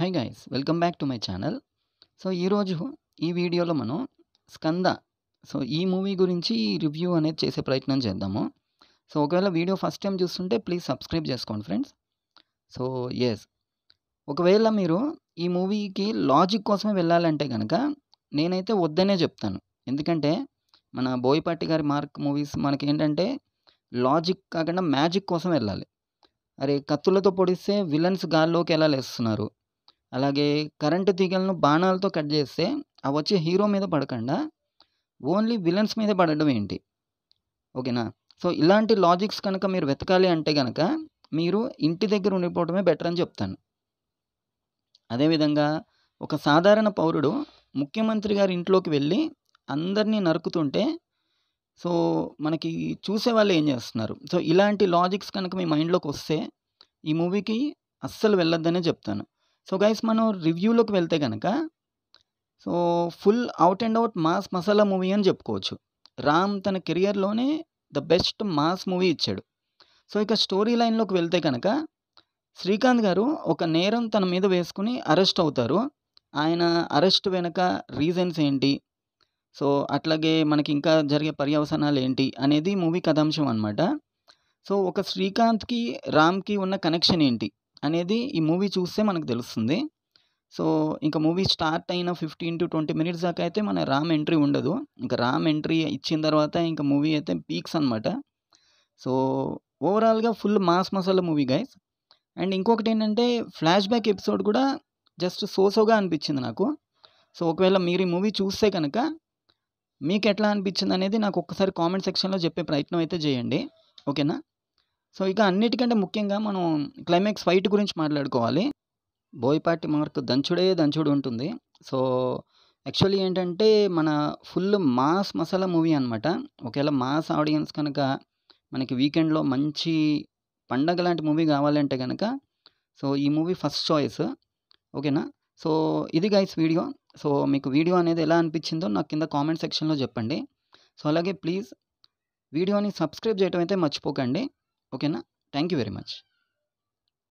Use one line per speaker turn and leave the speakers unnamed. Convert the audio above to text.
high guys welcome back to my channel so ఈరోజు ఈ వీడియోలో మనం స్కంద సో ఈ మూవీ గురించి రివ్యూ అనేది చేసే ప్రయత్నం చేద్దాము సో ఒకవేళ వీడియో ఫస్ట్ టైం చూస్తుంటే ప్లీజ్ సబ్స్క్రైబ్ చేసుకోండి ఫ్రెండ్స్ సో ఎస్ ఒకవేళ మీరు ఈ మూవీకి లాజిక్ కోసమే వెళ్ళాలంటే కనుక నేనైతే వద్దనే చెప్తాను ఎందుకంటే మన బోయపాటి గారి మార్క్ మూవీస్ మనకి ఏంటంటే లాజిక్ కాకుండా మ్యాజిక్ కోసం వెళ్ళాలి అరే కత్తులతో పొడిస్తే విలన్స్ గాల్లోకి ఎలా లేస్తున్నారు అలాగే కరెంటు తీగలను బాణాలతో కట్ చేస్తే అవి వచ్చే హీరో మీద పడకుండా ఓన్లీ విలన్స్ మీద పడడం ఏంటి ఓకేనా సో ఇలాంటి లాజిక్స్ కనుక మీరు వెతకాలి అంటే కనుక మీరు ఇంటి దగ్గర ఉండిపోవడమే బెటర్ అని చెప్తాను అదేవిధంగా ఒక సాధారణ పౌరుడు ముఖ్యమంత్రి గారి ఇంట్లోకి వెళ్ళి అందరినీ నరుకుతుంటే సో మనకి చూసే వాళ్ళు ఏం చేస్తున్నారు సో ఇలాంటి లాజిక్స్ కనుక మీ మైండ్లోకి వస్తే ఈ మూవీకి అస్సలు వెళ్ళొద్దనే చెప్తాను సో గైస్ మనం రివ్యూలోకి వెళ్తే కనుక so full out and out mass masala movie అని చెప్పుకోవచ్చు రామ్ తన కెరియర్లోనే ద బెస్ట్ మాస్ మూవీ ఇచ్చాడు సో ఇక స్టోరీ లైన్లోకి వెళ్తే కనుక శ్రీకాంత్ గారు ఒక నేరం తన మీద వేసుకుని అరెస్ట్ అవుతారు ఆయన అరెస్ట్ వెనక రీజన్స్ ఏంటి సో అట్లాగే మనకి ఇంకా జరిగే పర్యవసనాలు ఏంటి అనేది మూవీ కథాంశం అనమాట సో ఒక శ్రీకాంత్కి రామ్కి ఉన్న కనెక్షన్ ఏంటి అనేది ఈ మూవీ చూస్తే మనకు తెలుస్తుంది సో ఇంకా మూవీ స్టార్ట్ అయిన ఫిఫ్టీన్ టు ట్వంటీ మినిట్స్ దాకా అయితే మన రామ్ ఎంట్రీ ఉండదు ఇంకా రామ్ ఎంట్రీ ఇచ్చిన తర్వాత ఇంకా మూవీ అయితే పీక్స్ అనమాట సో ఓవరాల్గా full mass masala movie guys and ఇంకొకటి ఏంటంటే ఫ్లాష్ బ్యాక్ ఎపిసోడ్ కూడా జస్ట్ సోసోగా అనిపించింది నాకు సో ఒకవేళ మీరు ఈ మూవీ చూస్తే కనుక మీకు ఎట్లా అనిపించింది అనేది నాకు ఒక్కసారి కామెంట్ సెక్షన్లో చెప్పే ప్రయత్నం అయితే చేయండి ఓకేనా సో ఇక అన్నిటికంటే ముఖ్యంగా మనం క్లైమాక్స్ ఫైట్ గురించి మాట్లాడుకోవాలి బోయపాటి మార్క్ దంచుడే దంచుడు ఉంటుంది సో యాక్చువల్లీ ఏంటంటే మన ఫుల్ మాస్ మసాలా మూవీ అనమాట ఒకవేళ మాస్ ఆడియన్స్ కనుక మనకి వీకెండ్లో మంచి పండగ లాంటి మూవీ కావాలంటే కనుక సో ఈ మూవీ ఫస్ట్ చాయిస్ ఓకేనా సో ఇది గైస్ వీడియో సో మీకు వీడియో అనేది ఎలా అనిపించిందో నాకు కింద కామెంట్ సెక్షన్లో చెప్పండి సో అలాగే ప్లీజ్ వీడియోని సబ్స్క్రైబ్ చేయడం అయితే మర్చిపోకండి ಓಕೆನಾ ಥ್ಯಾಂಕ್ ಯು ವೆರಿ ಮಚ್